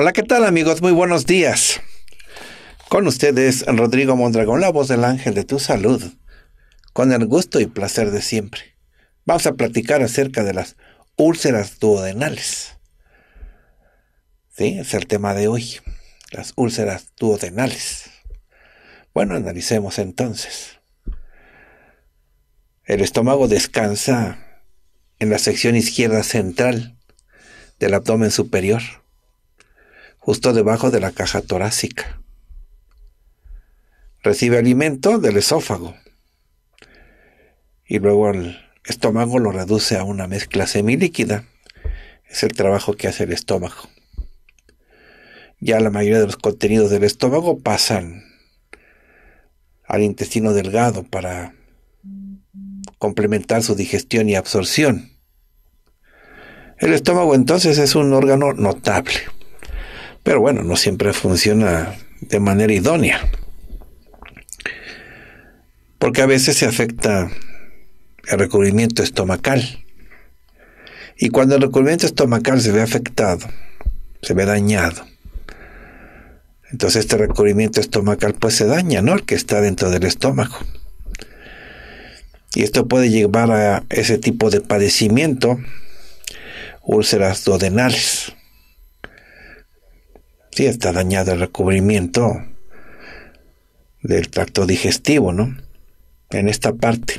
Hola, ¿qué tal amigos? Muy buenos días. Con ustedes Rodrigo Mondragón, la voz del ángel de tu salud, con el gusto y placer de siempre. Vamos a platicar acerca de las úlceras duodenales. Sí, es el tema de hoy, las úlceras duodenales. Bueno, analicemos entonces. El estómago descansa en la sección izquierda central del abdomen superior justo debajo de la caja torácica. Recibe alimento del esófago y luego el estómago lo reduce a una mezcla semilíquida. Es el trabajo que hace el estómago. Ya la mayoría de los contenidos del estómago pasan al intestino delgado para complementar su digestión y absorción. El estómago entonces es un órgano notable. Pero bueno, no siempre funciona de manera idónea. Porque a veces se afecta el recubrimiento estomacal. Y cuando el recubrimiento estomacal se ve afectado, se ve dañado, entonces este recubrimiento estomacal pues se daña, ¿no? El que está dentro del estómago. Y esto puede llevar a ese tipo de padecimiento, úlceras duodenales sí está dañado el recubrimiento del tracto digestivo, ¿no? En esta parte,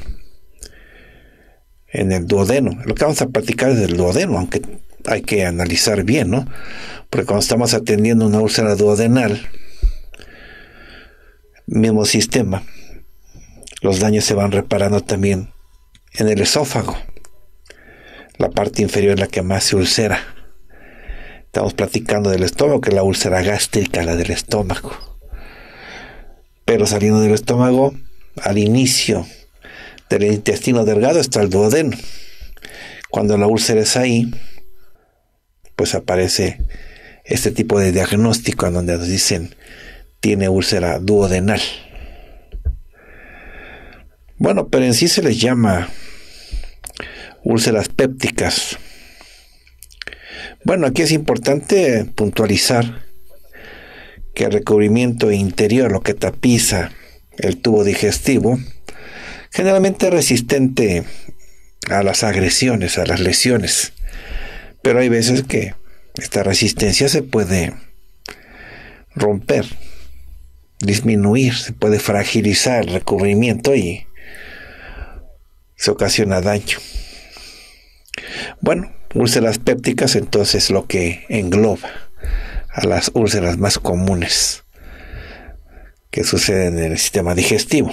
en el duodeno. Lo que vamos a practicar es el duodeno, aunque hay que analizar bien, ¿no? Porque cuando estamos atendiendo una úlcera duodenal, mismo sistema, los daños se van reparando también en el esófago, la parte inferior es la que más se ulcera. Estamos platicando del estómago, que es la úlcera gástrica, la del estómago. Pero saliendo del estómago, al inicio del intestino delgado está el duodeno. Cuando la úlcera es ahí, pues aparece este tipo de diagnóstico en donde nos dicen tiene úlcera duodenal. Bueno, pero en sí se les llama úlceras pépticas bueno, aquí es importante puntualizar que el recubrimiento interior, lo que tapiza el tubo digestivo, generalmente es resistente a las agresiones, a las lesiones. Pero hay veces que esta resistencia se puede romper, disminuir, se puede fragilizar el recubrimiento y se ocasiona daño. Bueno, úlceras pépticas, entonces lo que engloba a las úlceras más comunes que suceden en el sistema digestivo.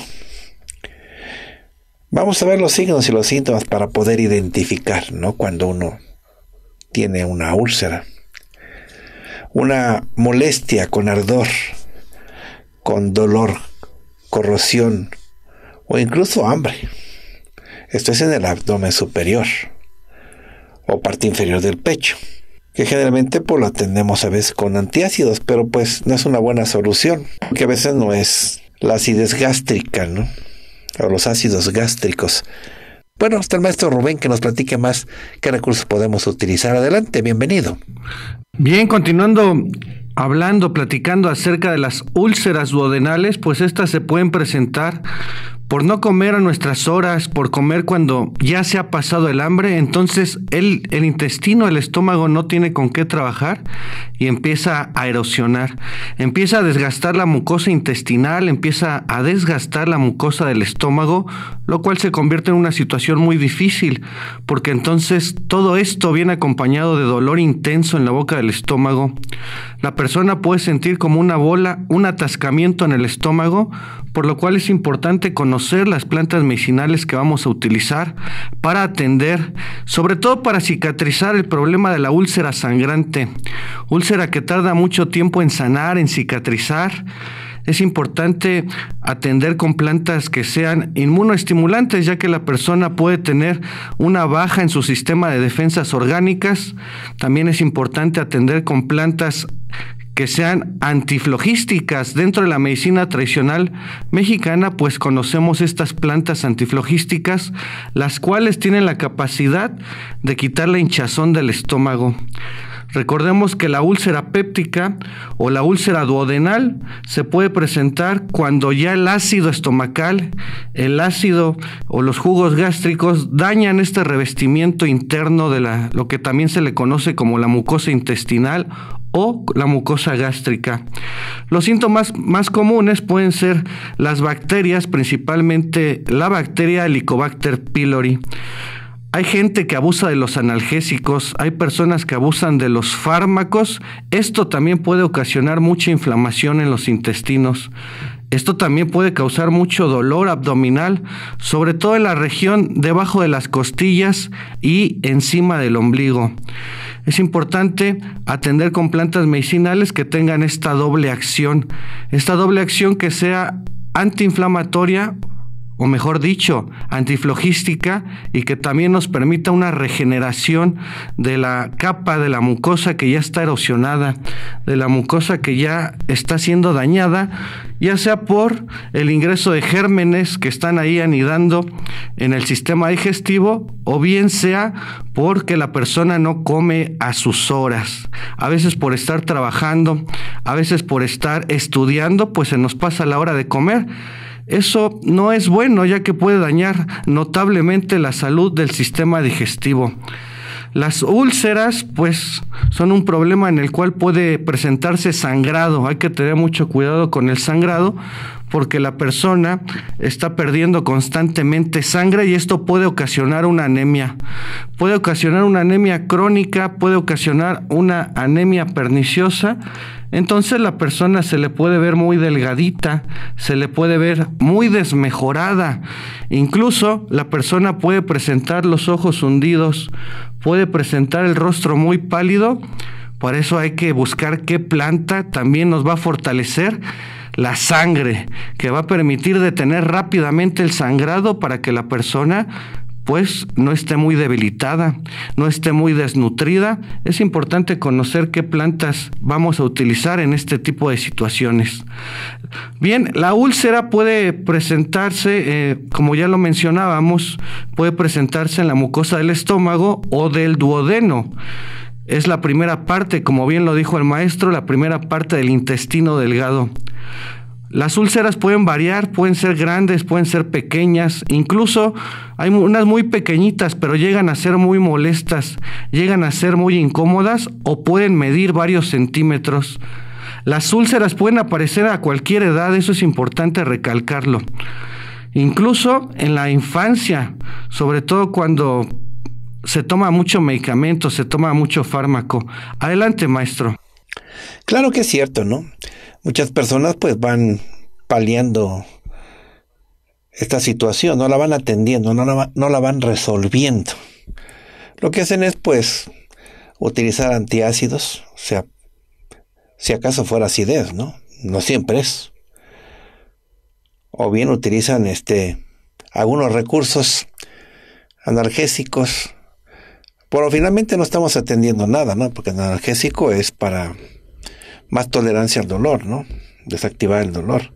Vamos a ver los signos y los síntomas para poder identificar ¿no? cuando uno tiene una úlcera. Una molestia con ardor, con dolor, corrosión o incluso hambre. Esto es en el abdomen superior o parte inferior del pecho, que generalmente pues, lo la atendemos a veces con antiácidos, pero pues no es una buena solución, porque a veces no es la acidez gástrica, ¿no? O los ácidos gástricos. Bueno, hasta el maestro Rubén que nos platique más qué recursos podemos utilizar. Adelante, bienvenido. Bien, continuando hablando, platicando acerca de las úlceras duodenales, pues estas se pueden presentar por no comer a nuestras horas, por comer cuando ya se ha pasado el hambre, entonces el, el intestino, el estómago no tiene con qué trabajar y empieza a erosionar. Empieza a desgastar la mucosa intestinal, empieza a desgastar la mucosa del estómago, lo cual se convierte en una situación muy difícil, porque entonces todo esto viene acompañado de dolor intenso en la boca del estómago. La persona puede sentir como una bola, un atascamiento en el estómago, por lo cual es importante conocer las plantas medicinales que vamos a utilizar para atender, sobre todo para cicatrizar el problema de la úlcera sangrante, úlcera que tarda mucho tiempo en sanar, en cicatrizar. Es importante atender con plantas que sean inmunoestimulantes, ya que la persona puede tener una baja en su sistema de defensas orgánicas. También es importante atender con plantas que sean antiflogísticas dentro de la medicina tradicional mexicana, pues conocemos estas plantas antiflogísticas, las cuales tienen la capacidad de quitar la hinchazón del estómago. Recordemos que la úlcera péptica o la úlcera duodenal se puede presentar cuando ya el ácido estomacal, el ácido o los jugos gástricos dañan este revestimiento interno de la, lo que también se le conoce como la mucosa intestinal o la mucosa gástrica. Los síntomas más comunes pueden ser las bacterias, principalmente la bacteria Helicobacter pylori. Hay gente que abusa de los analgésicos, hay personas que abusan de los fármacos. Esto también puede ocasionar mucha inflamación en los intestinos. Esto también puede causar mucho dolor abdominal, sobre todo en la región debajo de las costillas y encima del ombligo. Es importante atender con plantas medicinales que tengan esta doble acción, esta doble acción que sea antiinflamatoria o mejor dicho, antiflogística y que también nos permita una regeneración de la capa de la mucosa que ya está erosionada, de la mucosa que ya está siendo dañada, ya sea por el ingreso de gérmenes que están ahí anidando en el sistema digestivo o bien sea porque la persona no come a sus horas, a veces por estar trabajando, a veces por estar estudiando, pues se nos pasa la hora de comer eso no es bueno ya que puede dañar notablemente la salud del sistema digestivo. Las úlceras, pues, son un problema en el cual puede presentarse sangrado. Hay que tener mucho cuidado con el sangrado porque la persona está perdiendo constantemente sangre y esto puede ocasionar una anemia. Puede ocasionar una anemia crónica, puede ocasionar una anemia perniciosa entonces la persona se le puede ver muy delgadita, se le puede ver muy desmejorada. Incluso la persona puede presentar los ojos hundidos, puede presentar el rostro muy pálido. Por eso hay que buscar qué planta también nos va a fortalecer la sangre, que va a permitir detener rápidamente el sangrado para que la persona pues no esté muy debilitada, no esté muy desnutrida, es importante conocer qué plantas vamos a utilizar en este tipo de situaciones. Bien, la úlcera puede presentarse, eh, como ya lo mencionábamos, puede presentarse en la mucosa del estómago o del duodeno es la primera parte, como bien lo dijo el maestro, la primera parte del intestino delgado. Las úlceras pueden variar, pueden ser grandes, pueden ser pequeñas, incluso hay unas muy pequeñitas, pero llegan a ser muy molestas, llegan a ser muy incómodas o pueden medir varios centímetros. Las úlceras pueden aparecer a cualquier edad, eso es importante recalcarlo. Incluso en la infancia, sobre todo cuando se toma mucho medicamento, se toma mucho fármaco. Adelante, maestro. Claro que es cierto, ¿no? muchas personas pues van paliando esta situación, no la van atendiendo, no la, van resolviendo. Lo que hacen es pues utilizar antiácidos, o sea, si acaso fuera acidez, ¿no? No siempre es. O bien utilizan este algunos recursos analgésicos. Pero finalmente no estamos atendiendo nada, ¿no? Porque el analgésico es para más tolerancia al dolor, ¿no? Desactivar el dolor.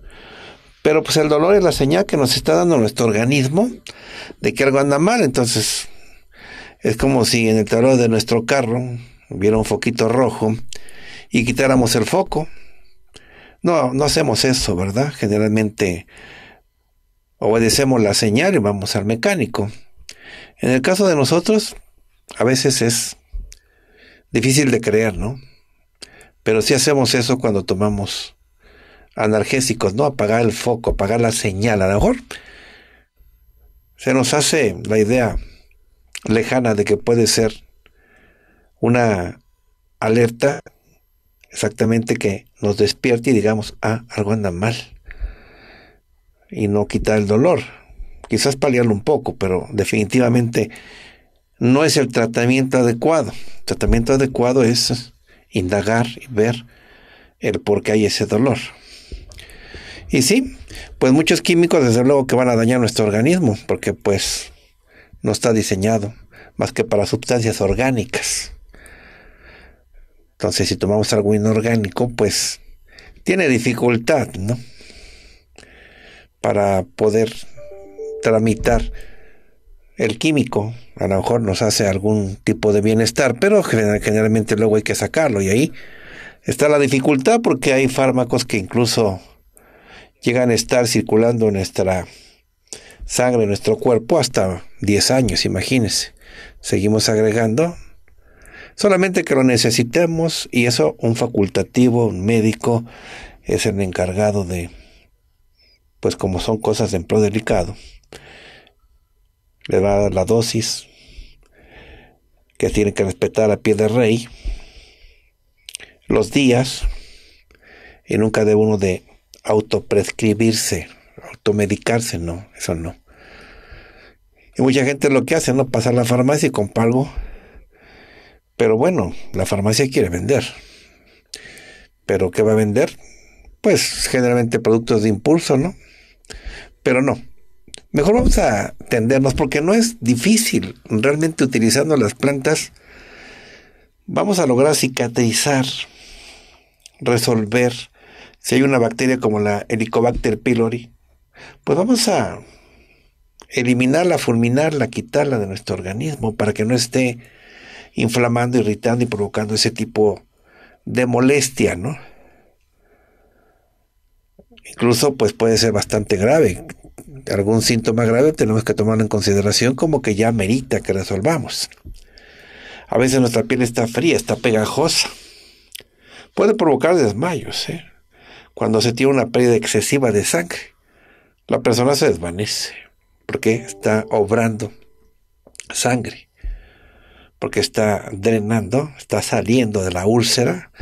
Pero pues el dolor es la señal que nos está dando nuestro organismo de que algo anda mal. Entonces, es como si en el tablero de nuestro carro hubiera un foquito rojo y quitáramos el foco. No, no hacemos eso, ¿verdad? Generalmente obedecemos la señal y vamos al mecánico. En el caso de nosotros, a veces es difícil de creer, ¿no? Pero si hacemos eso cuando tomamos analgésicos, ¿no? Apagar el foco, apagar la señal. A lo mejor se nos hace la idea lejana de que puede ser una alerta exactamente que nos despierte y digamos, ah, algo anda mal. Y no quitar el dolor. Quizás paliarlo un poco, pero definitivamente no es el tratamiento adecuado. El tratamiento adecuado es indagar y ver el por qué hay ese dolor. Y sí, pues muchos químicos desde luego que van a dañar nuestro organismo, porque pues no está diseñado más que para sustancias orgánicas. Entonces, si tomamos algo inorgánico, pues tiene dificultad, ¿no? Para poder tramitar el químico a lo mejor nos hace algún tipo de bienestar, pero generalmente luego hay que sacarlo y ahí está la dificultad porque hay fármacos que incluso llegan a estar circulando en nuestra sangre, en nuestro cuerpo hasta 10 años, imagínense. Seguimos agregando solamente que lo necesitemos y eso un facultativo, un médico es el encargado de pues como son cosas de pro delicado le va la dosis que tienen que respetar a pie de rey, los días, y nunca debe uno de autoprescribirse, automedicarse, no, eso no. Y mucha gente lo que hace, ¿no? Pasar a la farmacia y compra algo. Pero bueno, la farmacia quiere vender. ¿Pero qué va a vender? Pues generalmente productos de impulso, ¿no? Pero no, Mejor vamos a tendernos porque no es difícil. Realmente utilizando las plantas vamos a lograr cicatrizar, resolver. Si hay una bacteria como la Helicobacter pylori, pues vamos a eliminarla, fulminarla, quitarla de nuestro organismo para que no esté inflamando, irritando y provocando ese tipo de molestia, ¿no? Incluso pues puede ser bastante grave, algún síntoma grave tenemos que tomarlo en consideración como que ya merita que resolvamos. A veces nuestra piel está fría, está pegajosa. Puede provocar desmayos. ¿eh? Cuando se tiene una pérdida excesiva de sangre, la persona se desvanece porque está obrando sangre, porque está drenando, está saliendo de la úlcera,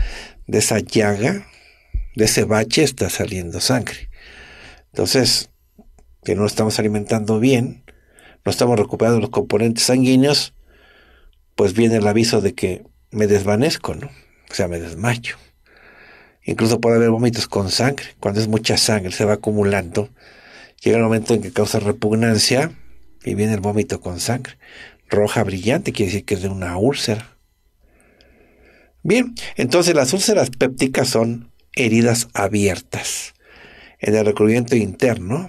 de esa llaga, de ese bache está saliendo sangre. Entonces, que no estamos alimentando bien, no estamos recuperando los componentes sanguíneos, pues viene el aviso de que me desvanezco, ¿no? O sea, me desmayo. Incluso puede haber vómitos con sangre. Cuando es mucha sangre, se va acumulando. Llega el momento en que causa repugnancia y viene el vómito con sangre. Roja brillante quiere decir que es de una úlcera. Bien, entonces las úlceras pépticas son heridas abiertas en el recubrimiento interno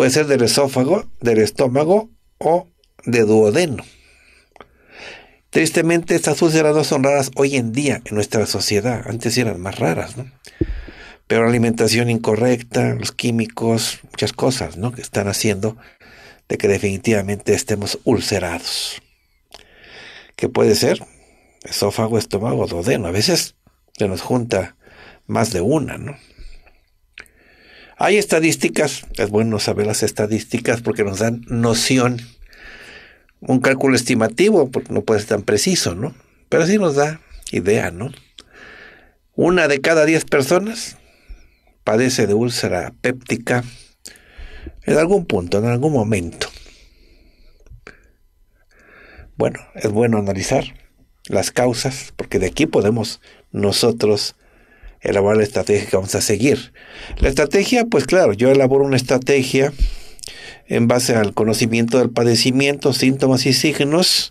Puede ser del esófago, del estómago o de duodeno. Tristemente, estas úlceras no son raras hoy en día en nuestra sociedad. Antes eran más raras, ¿no? Pero la alimentación incorrecta, los químicos, muchas cosas, ¿no? Que están haciendo de que definitivamente estemos ulcerados. ¿Qué puede ser? Esófago, estómago, duodeno. A veces se nos junta más de una, ¿no? Hay estadísticas, es bueno saber las estadísticas porque nos dan noción, un cálculo estimativo, porque no puede ser tan preciso, ¿no? Pero sí nos da idea, ¿no? Una de cada diez personas padece de úlcera péptica en algún punto, en algún momento. Bueno, es bueno analizar las causas, porque de aquí podemos nosotros elaborar la estrategia que vamos a seguir. La estrategia, pues claro, yo elaboro una estrategia en base al conocimiento del padecimiento, síntomas y signos,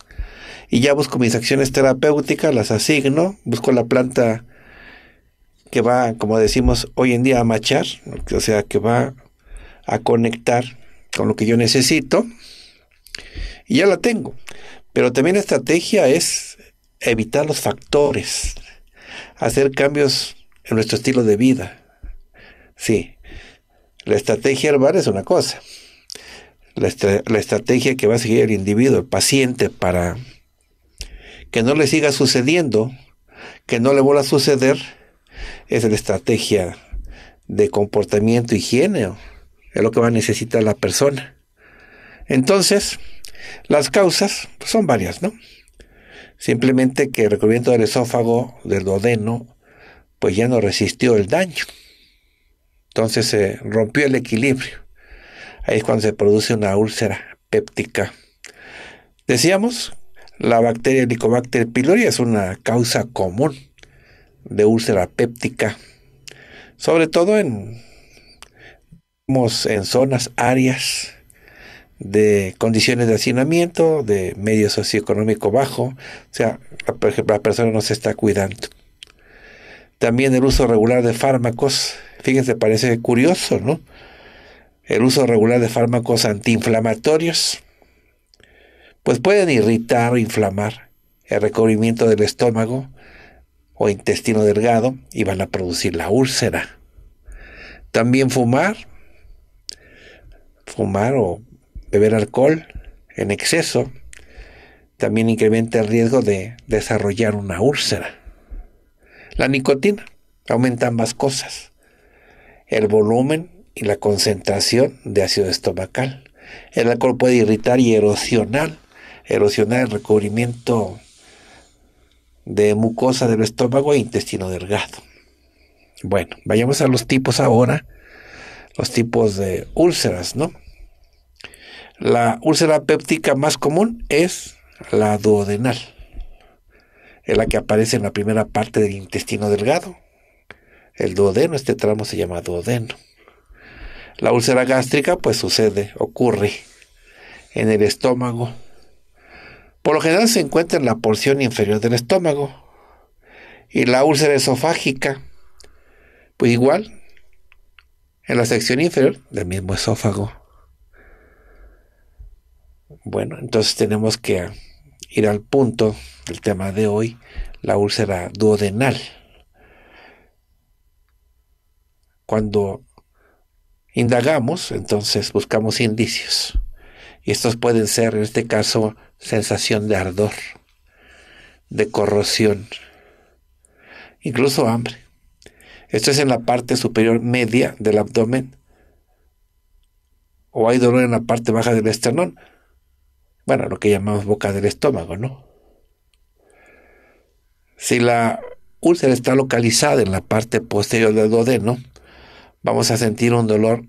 y ya busco mis acciones terapéuticas, las asigno, busco la planta que va, como decimos hoy en día, a machar, o sea, que va a conectar con lo que yo necesito, y ya la tengo. Pero también la estrategia es evitar los factores, hacer cambios en nuestro estilo de vida. Sí, la estrategia herbal es una cosa. La, estrategia que va a seguir el individuo, el paciente, para que no le siga sucediendo, que no le vuelva a suceder, es la estrategia de comportamiento, higiene, es lo que va a necesitar la persona. Entonces, las causas pues, son varias, ¿no? Simplemente que el recubrimiento del esófago, del duodeno, pues ya no resistió el daño. Entonces se rompió el equilibrio. Ahí es cuando se produce una úlcera péptica. Decíamos, la bacteria Helicobacter pylori es una causa común de úlcera péptica, sobre todo en, zonas, áreas de condiciones de hacinamiento, de medio socioeconómico bajo, o sea, ejemplo, la persona no se está cuidando. También el uso regular de fármacos. Fíjense, parece curioso, ¿no? El uso regular de fármacos antiinflamatorios. Pues pueden irritar o inflamar el recubrimiento del estómago o intestino delgado y van a producir la úlcera. También fumar. Fumar o beber alcohol en exceso también incrementa el riesgo de desarrollar una úlcera. La nicotina aumenta ambas cosas, el volumen y la concentración de ácido estomacal. El alcohol puede irritar y erosionar, erosionar el recubrimiento de mucosa del estómago e intestino delgado. Bueno, vayamos a los tipos ahora, los tipos de úlceras, ¿no? La úlcera péptica más común es la duodenal es la que aparece en la primera parte del intestino delgado. El duodeno, este tramo se llama duodeno. La úlcera gástrica, pues sucede, ocurre en el estómago. Por lo general se encuentra en la porción inferior del estómago. Y la úlcera esofágica, pues igual, en la sección inferior del mismo esófago. Bueno, entonces tenemos que ir al punto el tema de hoy, la úlcera duodenal. Cuando indagamos, entonces buscamos indicios. Y estos pueden ser, en este caso, sensación de ardor, de corrosión, incluso hambre. Esto es en la parte superior media del abdomen. O hay dolor en la parte baja del esternón bueno, lo que llamamos boca del estómago, ¿no? Si la úlcera está localizada en la parte posterior del duodeno, vamos a sentir un dolor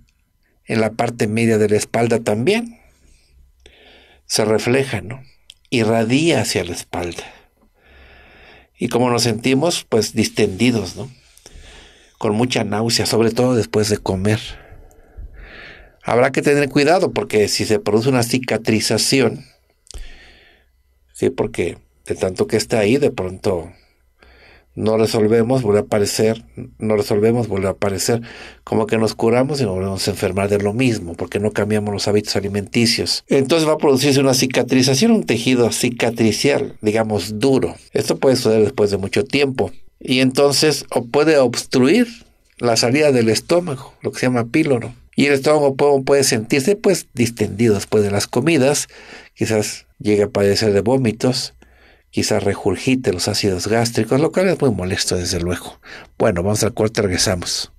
en la parte media de la espalda también. Se refleja, ¿no? Irradia hacia la espalda. Y como nos sentimos, pues distendidos, ¿no? Con mucha náusea, sobre todo después de comer. Habrá que tener cuidado porque si se produce una cicatrización, ¿sí? porque de tanto que está ahí, de pronto no resolvemos, vuelve a aparecer, no resolvemos, vuelve a aparecer, como que nos curamos y nos volvemos a enfermar de lo mismo, porque no cambiamos los hábitos alimenticios. Entonces va a producirse una cicatrización, un tejido cicatricial, digamos duro. Esto puede suceder después de mucho tiempo y entonces puede obstruir la salida del estómago, lo que se llama píloro y el estómago puede, sentirse pues distendido después de las comidas, quizás llegue a padecer de vómitos, quizás regurgite los ácidos gástricos, lo cual es muy molesto desde luego. Bueno, vamos al corte, regresamos.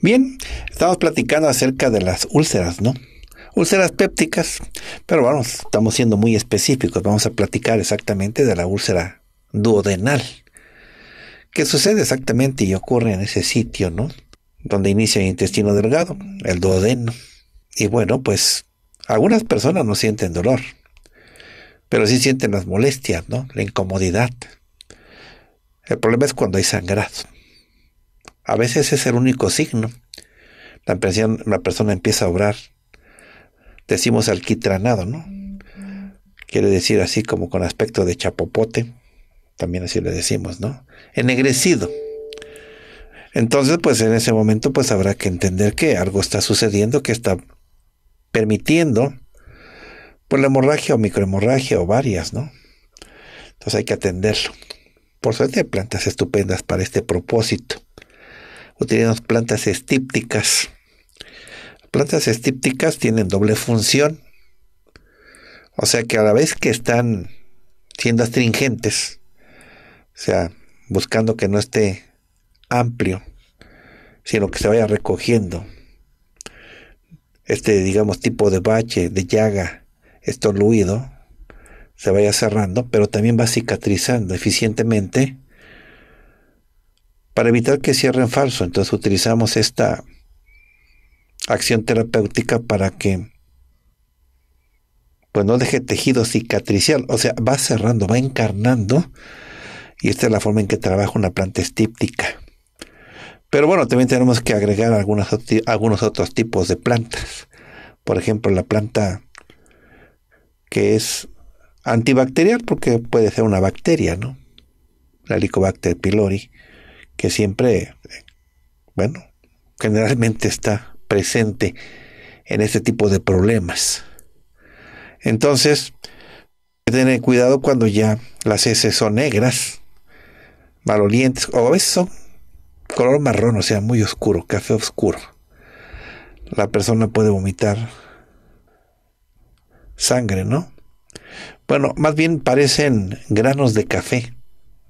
Bien, estamos platicando acerca de las úlceras, ¿no? Úlceras pépticas, pero vamos, estamos siendo muy específicos, vamos a platicar exactamente de la úlcera duodenal, que sucede exactamente y ocurre en ese sitio, ¿no? Donde inicia el intestino delgado, el duodeno. Y bueno, pues algunas personas no sienten dolor, pero sí sienten las molestias, ¿no? La incomodidad. El problema es cuando hay sangrado. A veces es el único signo. La, persona empieza a obrar. Decimos alquitranado, ¿no? Quiere decir así como con aspecto de chapopote también así le decimos, ¿no? Ennegrecido. Entonces, pues en ese momento, pues habrá que entender que algo está sucediendo que está permitiendo pues la hemorragia o microhemorragia o varias, ¿no? Entonces hay que atenderlo. Por suerte hay plantas estupendas para este propósito. Utilizamos plantas estípticas. Plantas estípticas tienen doble función. O sea que a la vez que están siendo astringentes, o sea, buscando que no esté amplio, sino que se vaya recogiendo este, digamos, tipo de bache, de llaga, estorluido, se vaya cerrando, pero también va cicatrizando eficientemente para evitar que cierre en falso. Entonces utilizamos esta acción terapéutica para que pues no deje tejido cicatricial, o sea, va cerrando, va encarnando y esta es la forma en que trabaja una planta estíptica. Pero bueno, también tenemos que agregar algunos otros tipos de plantas. Por ejemplo, la planta que es antibacterial, porque puede ser una bacteria, ¿no? La Helicobacter pylori, que siempre, bueno, generalmente está presente en este tipo de problemas. Entonces, tener cuidado cuando ya las heces son negras, malolientes, o a veces color marrón, o sea, muy oscuro, café oscuro. La persona puede vomitar sangre, ¿no? Bueno, más bien parecen granos de café,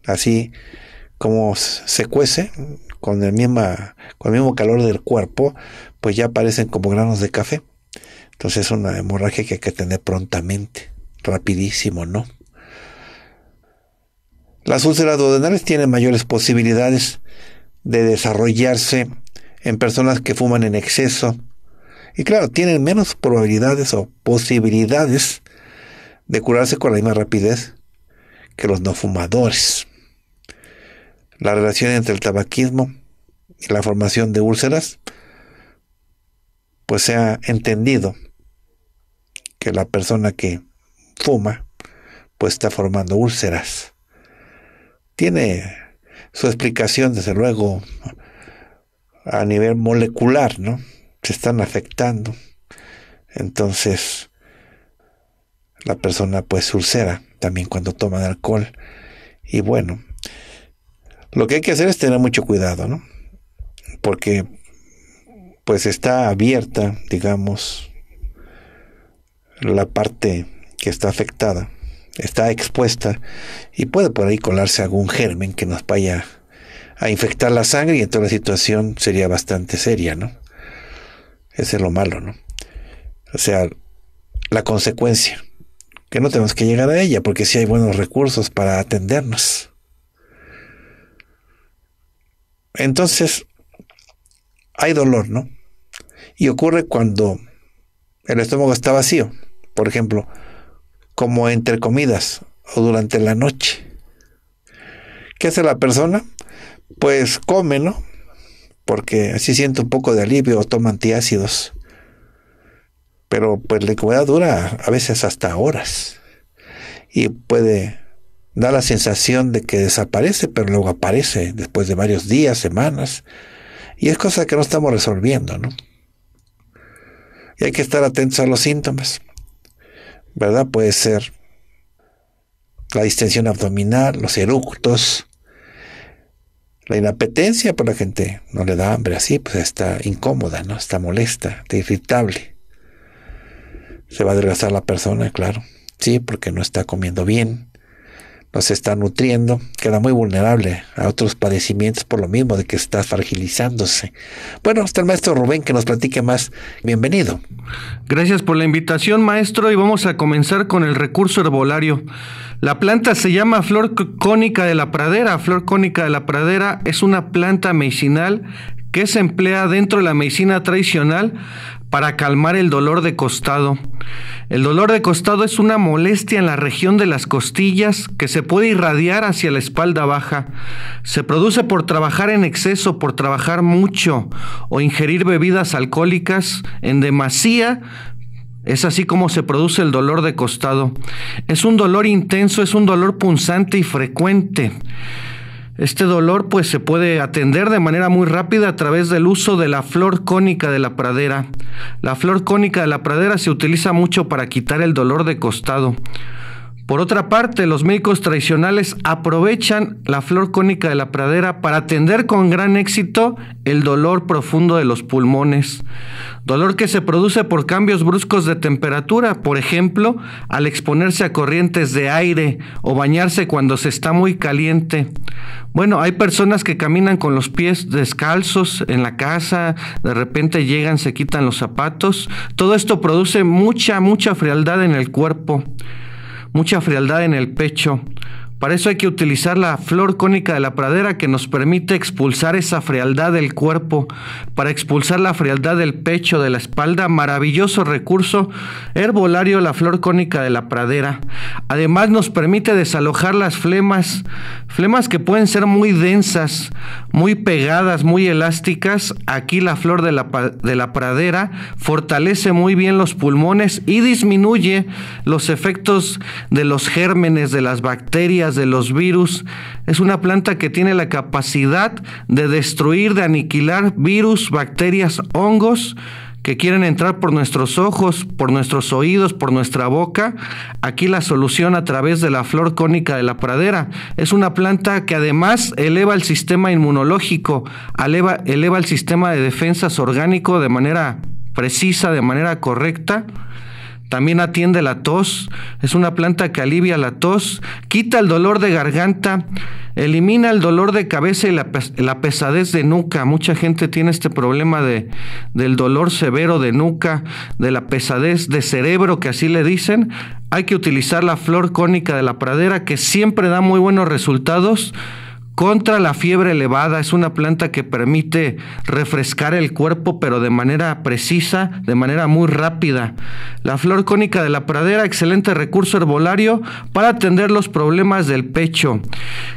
así como se cuece con el, con el mismo calor del cuerpo, pues ya parecen como granos de café. Entonces es una hemorragia que hay que tener prontamente, rapidísimo, ¿no? Las úlceras duodenales tienen mayores posibilidades de desarrollarse en personas que fuman en exceso. Y claro, tienen menos probabilidades o posibilidades de curarse con la misma rapidez que los no fumadores. La relación entre el tabaquismo y la formación de úlceras, pues se ha entendido que la persona que fuma, pues está formando úlceras tiene su explicación, desde luego, a nivel molecular, ¿no? Se están afectando. Entonces, la persona pues ulcera también cuando toma alcohol. Y bueno, lo que hay que hacer es tener mucho cuidado, ¿no? Porque pues está abierta, digamos, la parte que está afectada está expuesta y puede por ahí colarse algún germen que nos vaya a infectar la sangre y entonces la situación sería bastante seria, ¿no? Ese es lo malo, ¿no? O sea, la consecuencia, que no tenemos que llegar a ella porque si sí hay buenos recursos para atendernos. Entonces, hay dolor, ¿no? Y ocurre cuando el estómago está vacío. Por ejemplo, como entre comidas o durante la noche. ¿Qué hace la persona? Pues come, ¿no? Porque así siente un poco de alivio o toma antiácidos. Pero pues la incomodidad dura a veces hasta horas. Y puede dar la sensación de que desaparece, pero luego aparece después de varios días, semanas. Y es cosa que no estamos resolviendo, ¿no? Y hay que estar atentos a los síntomas. ¿verdad? Puede ser la distensión abdominal, los eructos, la inapetencia, por pues la gente no le da hambre así, pues está incómoda, ¿no? Está molesta, está irritable. Se va a adelgazar la persona, claro. Sí, porque no está comiendo bien nos pues, está nutriendo, queda muy vulnerable a otros padecimientos por lo mismo de que está fragilizándose. Bueno, está el maestro Rubén que nos platique más. Bienvenido. Gracias por la invitación, maestro, y vamos a comenzar con el recurso herbolario. La planta se llama flor cónica de la pradera. Flor cónica de la pradera es una planta medicinal que se emplea dentro de la medicina tradicional para calmar el dolor de costado. El dolor de costado es una molestia en la región de las costillas que se puede irradiar hacia la espalda baja. Se produce por trabajar en exceso, por trabajar mucho o ingerir bebidas alcohólicas en demasía, es así como se produce el dolor de costado. Es un dolor intenso, es un dolor punzante y frecuente. Este dolor pues se puede atender de manera muy rápida a través del uso de la flor cónica de la pradera. La flor cónica de la pradera se utiliza mucho para quitar el dolor de costado. Por otra parte, los médicos tradicionales aprovechan la flor cónica de la pradera para atender con gran éxito el dolor profundo de los pulmones, dolor que se produce por cambios bruscos de temperatura, por ejemplo, al exponerse a corrientes de aire o bañarse cuando se está muy caliente. Bueno, hay personas que caminan con los pies descalzos en la casa, de repente llegan, se quitan los zapatos. Todo esto produce mucha, mucha frialdad en el cuerpo mucha frialdad en el pecho, para eso hay que utilizar la flor cónica de la pradera que nos permite expulsar esa frialdad del cuerpo, para expulsar la frialdad del pecho, de la espalda, maravilloso recurso herbolario la flor cónica de la pradera. Además nos permite desalojar las flemas, flemas que pueden ser muy densas, muy pegadas, muy elásticas. Aquí la flor de la, de la pradera fortalece muy bien los pulmones y disminuye los efectos de los gérmenes, de las bacterias, de los virus. Es una planta que tiene la capacidad de destruir, de aniquilar virus, bacterias, hongos que quieren entrar por nuestros ojos, por nuestros oídos, por nuestra boca, aquí la solución a través de la flor cónica de la pradera. Es una planta que además eleva el sistema inmunológico, eleva, eleva el sistema de defensas orgánico de manera precisa, de manera correcta también atiende la tos. Es una planta que alivia la tos, quita el dolor de garganta, elimina el dolor de cabeza y la, pesadez de nuca. Mucha gente tiene este problema de, del dolor severo de nuca, de la pesadez de cerebro, que así le dicen. Hay que utilizar la flor cónica de la pradera, que siempre da muy buenos resultados contra la fiebre elevada. Es una planta que permite refrescar el cuerpo, pero de manera precisa, de manera muy rápida. La flor cónica de la pradera, excelente recurso herbolario para atender los problemas del pecho.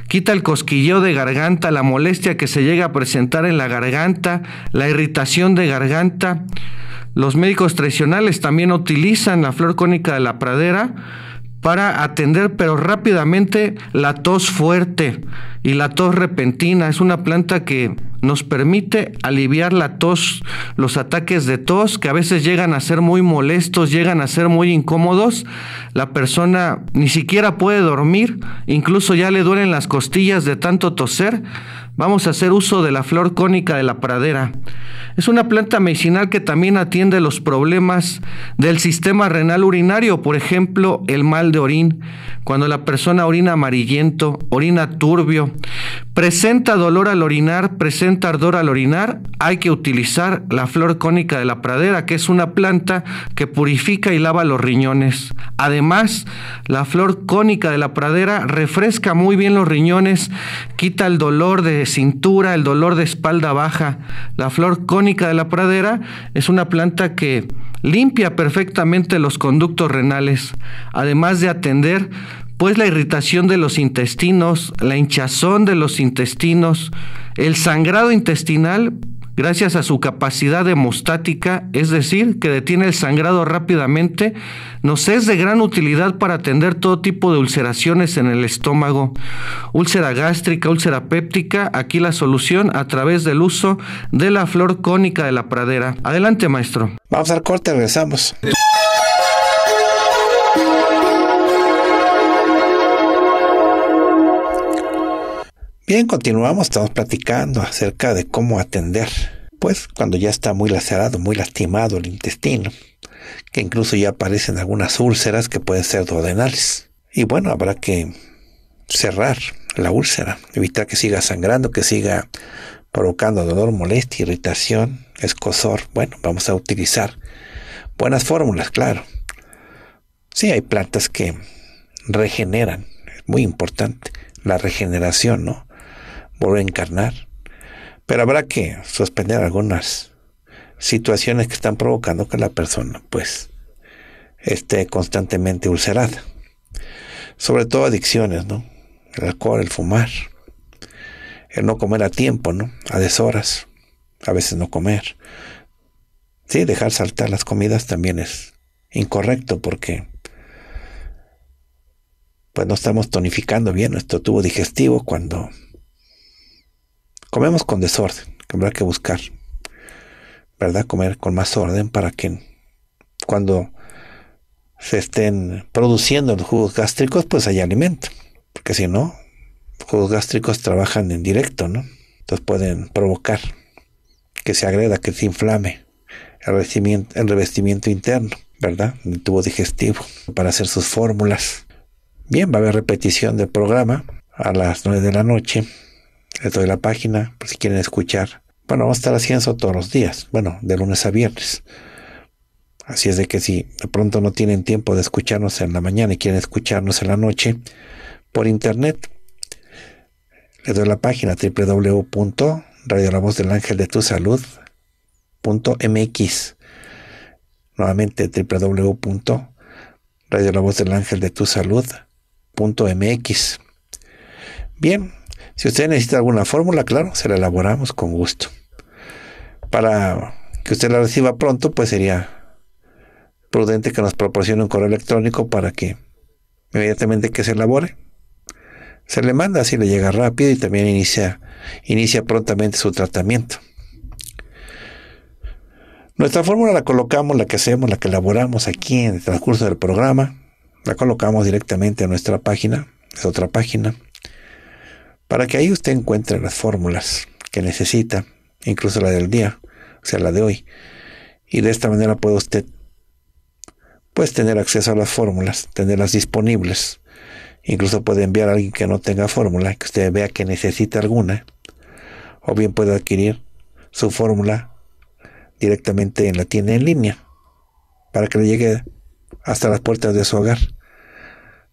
Quita el cosquilleo de garganta, la molestia que se llega a presentar en la garganta, la irritación de garganta. Los médicos tradicionales también utilizan la flor cónica de la pradera para atender, pero rápidamente, la tos fuerte y la tos repentina. Es una planta que nos permite aliviar la tos, los ataques de tos que a veces llegan a ser muy molestos, llegan a ser muy incómodos. La persona ni siquiera puede dormir, incluso ya le duelen las costillas de tanto toser. Vamos a hacer uso de la flor cónica de la pradera. Es una planta medicinal que también atiende los problemas del sistema renal urinario, por ejemplo, el mal de orín, cuando la persona orina amarillento, orina turbio, presenta dolor al orinar, presenta ardor al orinar, hay que utilizar la flor cónica de la pradera, que es una planta que purifica y lava los riñones. Además, la flor cónica de la pradera refresca muy bien los riñones, quita el dolor de cintura, el dolor de espalda baja. La flor cónica de la pradera es una planta que limpia perfectamente los conductos renales, además de atender pues la irritación de los intestinos, la hinchazón de los intestinos, el sangrado intestinal gracias a su capacidad hemostática, es decir, que detiene el sangrado rápidamente, nos es de gran utilidad para atender todo tipo de ulceraciones en el estómago. Úlcera gástrica, úlcera péptica, aquí la solución a través del uso de la flor cónica de la pradera. Adelante, maestro. Vamos al corte, regresamos. Bien, continuamos, estamos platicando acerca de cómo atender, pues cuando ya está muy lacerado, muy lastimado el intestino, que incluso ya aparecen algunas úlceras que pueden ser duodenales. Y bueno, habrá que cerrar la úlcera, evitar que siga sangrando, que siga provocando dolor, molestia, irritación, escosor. Bueno, vamos a utilizar buenas fórmulas, claro. Sí, hay plantas que regeneran, es muy importante la regeneración, ¿no? por encarnar. Pero habrá que suspender algunas situaciones que están provocando que la persona pues esté constantemente ulcerada. Sobre todo adicciones, ¿no? El alcohol, el fumar, el no comer a tiempo, ¿no? A deshoras, a veces no comer. Sí, dejar saltar las comidas también es incorrecto porque pues no estamos tonificando bien nuestro tubo digestivo cuando Comemos con desorden, que habrá que buscar, ¿verdad? Comer con más orden para que cuando se estén produciendo los jugos gástricos, pues haya alimento. Porque si no, los jugos gástricos trabajan en directo, ¿no? Entonces pueden provocar que se agreda, que se inflame el revestimiento, el revestimiento interno, ¿verdad? El tubo digestivo para hacer sus fórmulas. Bien, va a haber repetición del programa a las 9 de la noche les doy la página por pues, si quieren escuchar. Bueno, vamos a estar haciendo eso todos los días. Bueno, de lunes a viernes. Así es de que si de pronto no tienen tiempo de escucharnos en la mañana y quieren escucharnos en la noche por internet, les doy la página Salud.mx. Nuevamente mx Bien, si usted necesita alguna fórmula, claro, se la elaboramos con gusto. Para que usted la reciba pronto, pues sería prudente que nos proporcione un correo electrónico para que inmediatamente que se elabore, se le manda, así le llega rápido y también inicia, inicia prontamente su tratamiento. Nuestra fórmula la colocamos, la que hacemos, la que elaboramos aquí en el transcurso del programa, la colocamos directamente a nuestra página, es otra página, para que ahí usted encuentre las fórmulas que necesita, incluso la del día, o sea, la de hoy. Y de esta manera puede usted, pues, tener acceso a las fórmulas, tenerlas disponibles. Incluso puede enviar a alguien que no tenga fórmula, que usted vea que necesita alguna. O bien puede adquirir su fórmula directamente en la tienda en línea, para que le llegue hasta las puertas de su hogar.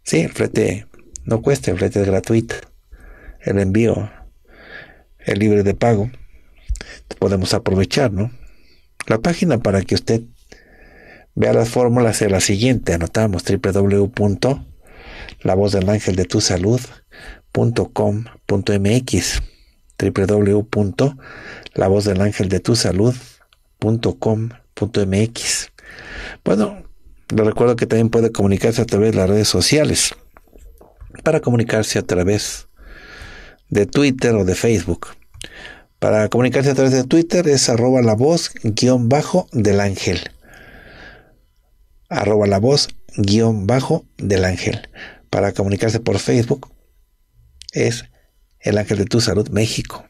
Sí, el flete no cuesta, el flete es gratuito el envío el libre de pago. Podemos aprovechar, ¿no? La página para que usted vea las fórmulas de la siguiente. Anotamos www.lavozdelangeldetusalud.com.mx www.lavozdelangeldetusalud.com.mx Bueno, le recuerdo que también puede comunicarse a través de las redes sociales. Para comunicarse a través de Twitter o de Facebook. Para comunicarse a través de Twitter es arroba la voz guión bajo del ángel. Arroba la voz guión bajo del ángel. Para comunicarse por Facebook es el ángel de tu salud México.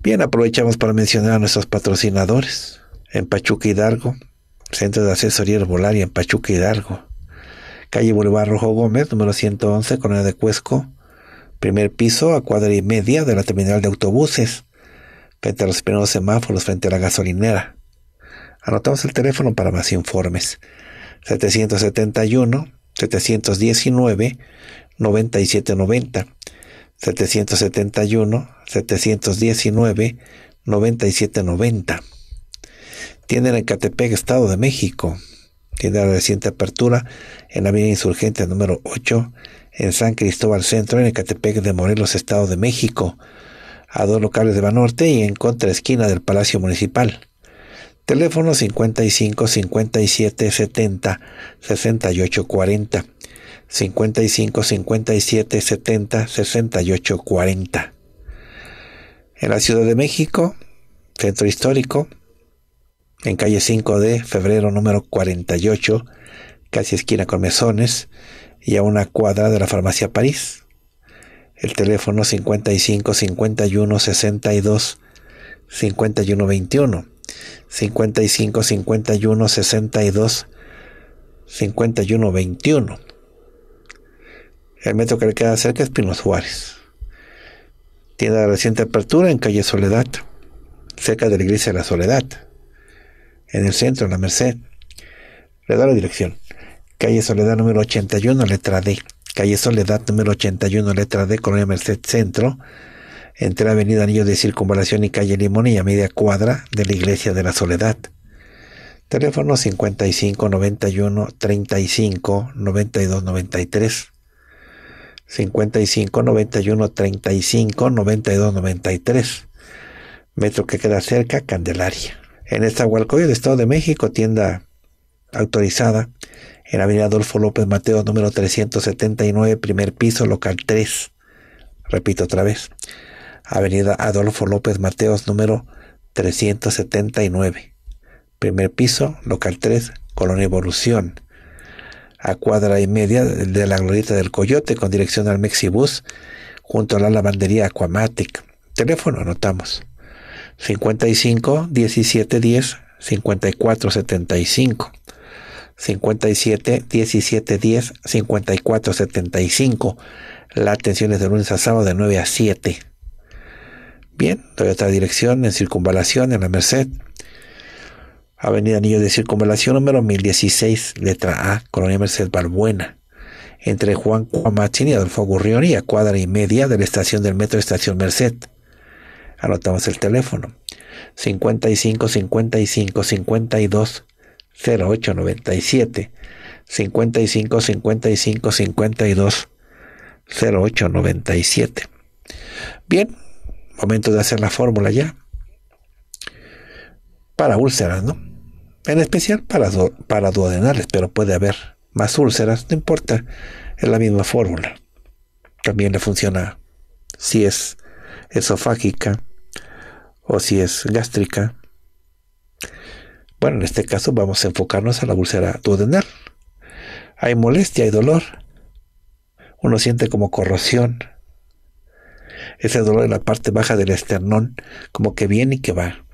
Bien, aprovechamos para mencionar a nuestros patrocinadores en Pachuca Hidalgo, Centro de Asesoría Herbolaria en Pachuca Hidalgo, calle Boulevard Rojo Gómez, número 111, Corona de Cuesco, primer piso a cuadra y media de la terminal de autobuses, frente a los primeros semáforos frente a la gasolinera. Anotamos el teléfono para más informes. 771 719 9790 771 719 9790 tienen en Catepec, Estado de México. Tiene la reciente apertura en la Avenida Insurgente número 8 en San Cristóbal Centro, en Ecatepec de Morelos, Estado de México, a dos locales de Banorte y en contraesquina del Palacio Municipal. Teléfono 55 57 70 68 40. 55 57 70 68 40. En la Ciudad de México, Centro Histórico, en calle 5 de febrero número 48, casi esquina con mesones, y a una cuadra de la farmacia París. El teléfono 55 51 62 51 21. 55 51 62 51 21. El metro que le queda cerca es Pinos Juárez Tiene la reciente apertura en calle Soledad, cerca de la iglesia de la Soledad, en el centro, en la Merced. Le da la dirección calle Soledad número 81, letra D. Calle Soledad número 81, letra D, Colonia Merced Centro, entre Avenida Anillo de Circunvalación y Calle Limón y a media cuadra de la Iglesia de la Soledad. Teléfono 55 91 35 92 93. 55 91 35 92 93. Metro que queda cerca, Candelaria. En Estahualcoyo, del Estado de México, tienda autorizada en Avenida Adolfo López Mateos, número 379, primer piso, local 3. Repito otra vez. Avenida Adolfo López Mateos, número 379. Primer piso, local 3, Colonia Evolución. A cuadra y media de la Glorieta del Coyote, con dirección al Mexibus, junto a la lavandería Aquamatic. Teléfono, anotamos. 55 17 10 54 75. 57 17 10 54 75. La atención es de lunes a sábado de 9 a 7. Bien, doy otra dirección en Circunvalación, en la Merced. Avenida Anillo de Circunvalación número 1016, letra A, Colonia Merced Balbuena. Entre Juan Cuamachín y Adolfo Gurrión y a cuadra y media de la estación del metro Estación Merced. Anotamos el teléfono. 55 55 52 0897 55 55 52 0897. Bien, momento de hacer la fórmula ya. Para úlceras, ¿no? En especial para, para duodenales, pero puede haber más úlceras, no importa, es la misma fórmula. También le funciona si es esofágica o si es gástrica bueno, en este caso vamos a enfocarnos a la úlcera duodenal. Hay molestia, hay dolor. Uno siente como corrosión. Ese dolor en la parte baja del esternón, como que viene y que va.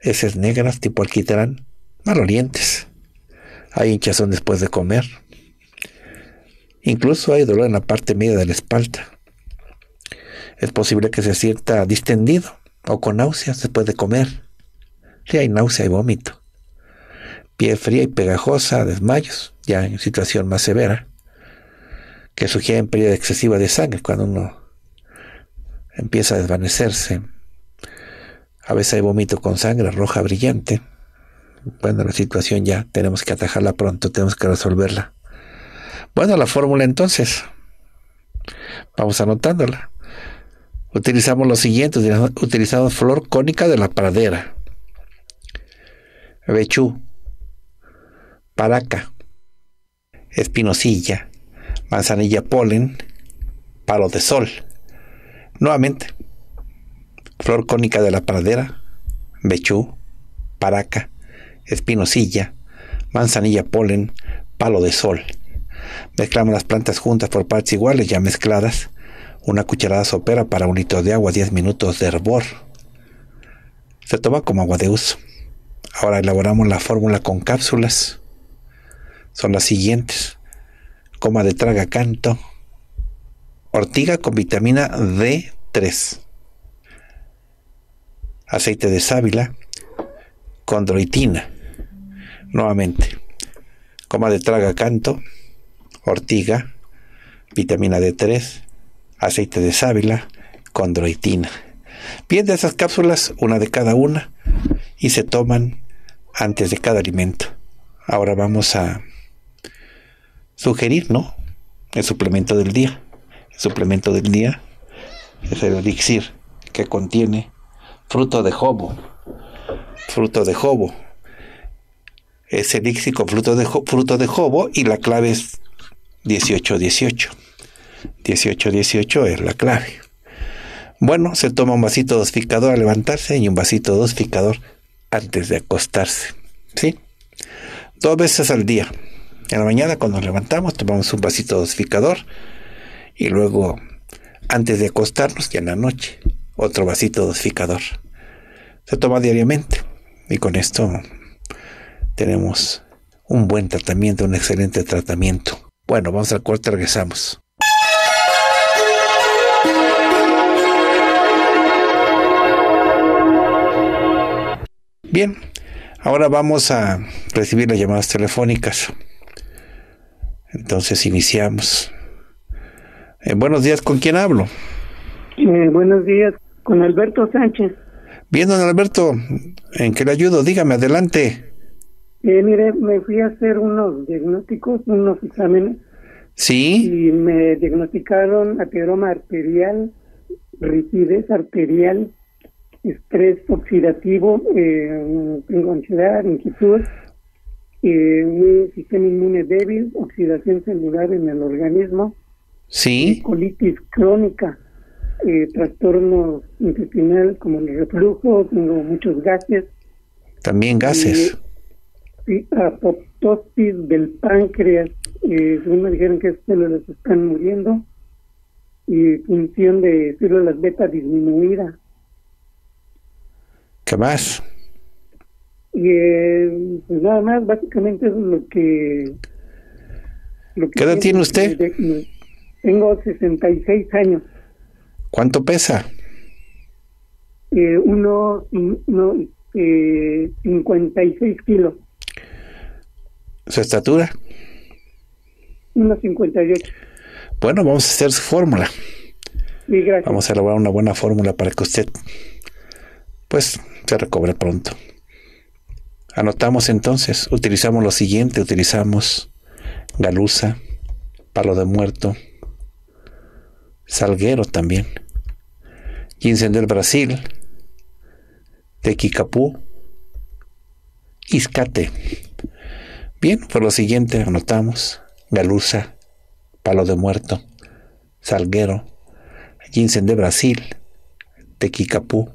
esas negras, tipo alquitrán, malolientes. Hay hinchazón después de comer. Incluso hay dolor en la parte media de la espalda. Es posible que se sienta distendido o con náuseas después de comer. Sí, hay náusea y vómito. Piel fría y pegajosa, desmayos, ya en situación más severa, que en pérdida excesiva de sangre cuando uno empieza a desvanecerse. A veces hay vómito con sangre roja brillante. Bueno, la situación ya tenemos que atajarla pronto, tenemos que resolverla. Bueno, la fórmula entonces. Vamos anotándola. Utilizamos los siguientes. Utilizamos flor cónica de la pradera. Bechú, Paraca, Espinosilla, Manzanilla Polen, Palo de Sol. Nuevamente, Flor Cónica de la Pradera, Bechú, Paraca, Espinosilla, Manzanilla Polen, Palo de Sol. Mezclamos las plantas juntas por partes iguales, ya mezcladas. Una cucharada sopera para un litro de agua, 10 minutos de hervor. Se toma como agua de uso. Ahora elaboramos la fórmula con cápsulas. Son las siguientes. Coma de traga canto. Ortiga con vitamina D3. Aceite de sábila. Condroitina. Nuevamente. Coma de traga canto. Ortiga. Vitamina D3. Aceite de sábila. Condroitina. Bien, esas cápsulas, una de cada una, y se toman antes de cada alimento. Ahora vamos a sugerir, ¿no? El suplemento del día. El suplemento del día es el elixir que contiene fruto de jobo. Fruto de jobo. Es elixir con fruto de, fruto de jobo y la clave es 18-18. 18-18 es la clave. Bueno, se toma un vasito dosificador al levantarse y un vasito dosificador antes de acostarse. ¿Sí? Dos veces al día. En la mañana cuando nos levantamos tomamos un vasito dosificador y luego antes de acostarnos y en la noche otro vasito dosificador. Se toma diariamente y con esto tenemos un buen tratamiento, un excelente tratamiento. Bueno, vamos al corte, regresamos. Bien, ahora vamos a recibir las llamadas telefónicas. Entonces iniciamos. Eh, buenos días, ¿con quién hablo? Eh, buenos días, con Alberto Sánchez. Bien, don Alberto, ¿en qué le ayudo? Dígame, adelante. Eh, mire, me fui a hacer unos diagnósticos, unos exámenes. Sí. Y me diagnosticaron ateroma arterial, rigidez arterial estrés oxidativo, eh, tengo ansiedad, inquietud, eh, un sistema inmune débil, oxidación celular en el organismo, ¿Sí? colitis crónica, eh, trastorno intestinal como el reflujo, tengo muchos gases. También gases. apoptosis del páncreas, según me dijeron que estas células están muriendo, y función de células beta disminuida ¿Qué más? Y, eh, pues nada más, básicamente es lo que... Lo que ¿Qué edad tiene usted? tengo 66 años. ¿Cuánto pesa? Eh, uno, uno eh, 56 kilos. ¿Su estatura? 1,58. Bueno, vamos a hacer su fórmula. gracias. Vamos a elaborar una buena fórmula para que usted, pues, se recobre pronto. Anotamos entonces, utilizamos lo siguiente, utilizamos Galusa... palo de muerto, salguero también, ginseng del Brasil, tequicapú, iscate. Bien, por lo siguiente, anotamos, Galusa... palo de muerto, salguero, ginseng de Brasil, tequicapú,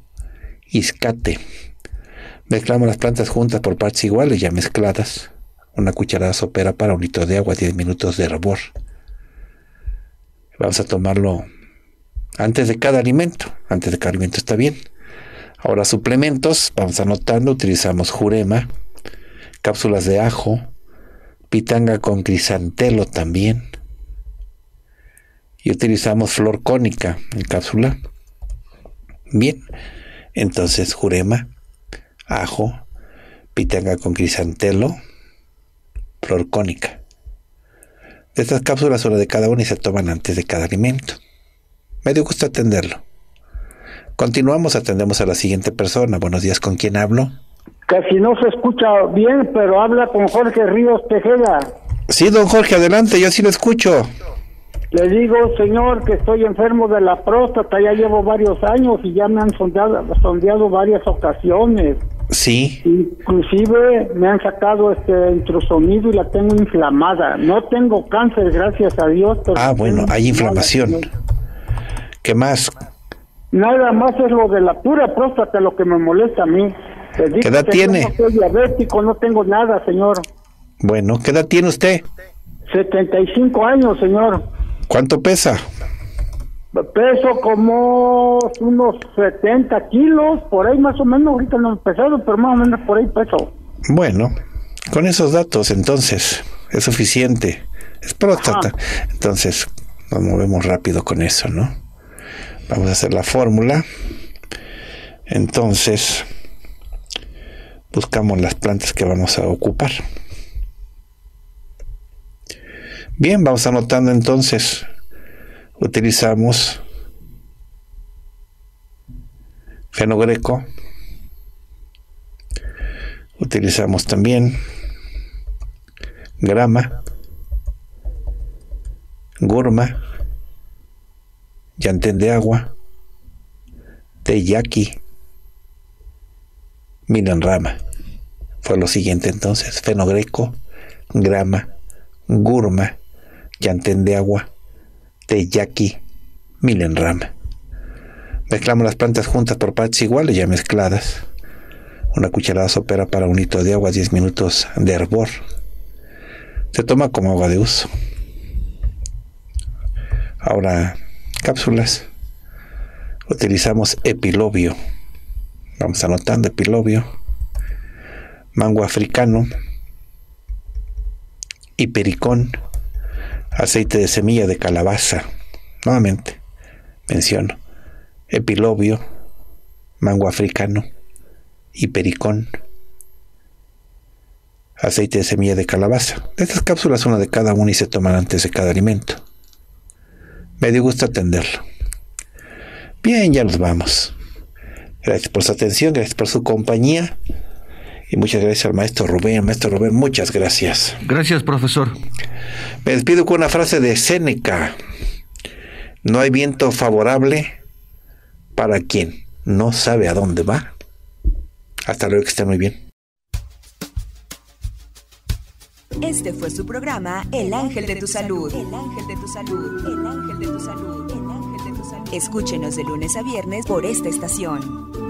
Iscate. Mezclamos las plantas juntas por partes iguales, ya mezcladas. Una cucharada sopera para un litro de agua, 10 minutos de hervor. Vamos a tomarlo antes de cada alimento. Antes de cada alimento está bien. Ahora suplementos, vamos anotando, utilizamos jurema, cápsulas de ajo, pitanga con crisantelo también. Y utilizamos flor cónica en cápsula. Bien. Entonces, jurema, ajo, pitanga con crisantelo, flor cónica. De estas cápsulas, una de cada una y se toman antes de cada alimento. Me dio gusto atenderlo. Continuamos, atendemos a la siguiente persona. Buenos días, ¿con quién hablo? Casi no se escucha bien, pero habla con Jorge Ríos Tejeda. Sí, don Jorge, adelante, yo sí lo escucho. Le digo, señor, que estoy enfermo de la próstata, ya llevo varios años y ya me han sondeado, varias ocasiones. Sí. Inclusive me han sacado este introsonido y la tengo inflamada. No tengo cáncer, gracias a Dios. ah, bueno, hay inflamación. ¿Qué más? Nada más es lo de la pura próstata lo que me molesta a mí. ¿Qué edad tiene? No diabético, no tengo nada, señor. Bueno, ¿qué edad tiene usted? 75 años, señor. ¿Cuánto pesa? Peso como unos 70 kilos, por ahí más o menos, ahorita no he pesado, pero más o menos por ahí peso. Bueno, con esos datos entonces es suficiente. Es próstata. Entonces nos movemos rápido con eso, ¿no? Vamos a hacer la fórmula. Entonces buscamos las plantas que vamos a ocupar. Bien, vamos anotando entonces. Utilizamos fenogreco. Utilizamos también grama, gurma llantén de agua, teyaki, milenrama Fue lo siguiente entonces, fenogreco, grama, gurma, Llantén de Agua, de Yaqui, Milenram. Mezclamos las plantas juntas por partes iguales ya mezcladas. Una cucharada sopera para un litro de agua, 10 minutos de hervor. Se toma como agua de uso. Ahora, cápsulas. Utilizamos epilobio Vamos anotando epilobio Mango africano. Hipericón aceite de semilla de calabaza, nuevamente menciono, epilobio, mango africano y pericón. Aceite de semilla de calabaza. Estas cápsulas una de cada una y se toman antes de cada alimento. Me dio gusto atenderlo. Bien, ya nos vamos. Gracias por su atención, gracias por su compañía. Y muchas gracias al maestro Rubén, maestro Rubén, muchas gracias. Gracias, profesor. Me despido con una frase de Séneca. No hay viento favorable para quien no sabe a dónde va. Hasta luego, que esté muy bien. Este fue su programa El Ángel de tu Salud. El Ángel de tu Salud. El Ángel de tu Salud. El Ángel de tu Salud. Escúchenos de lunes a viernes por esta estación.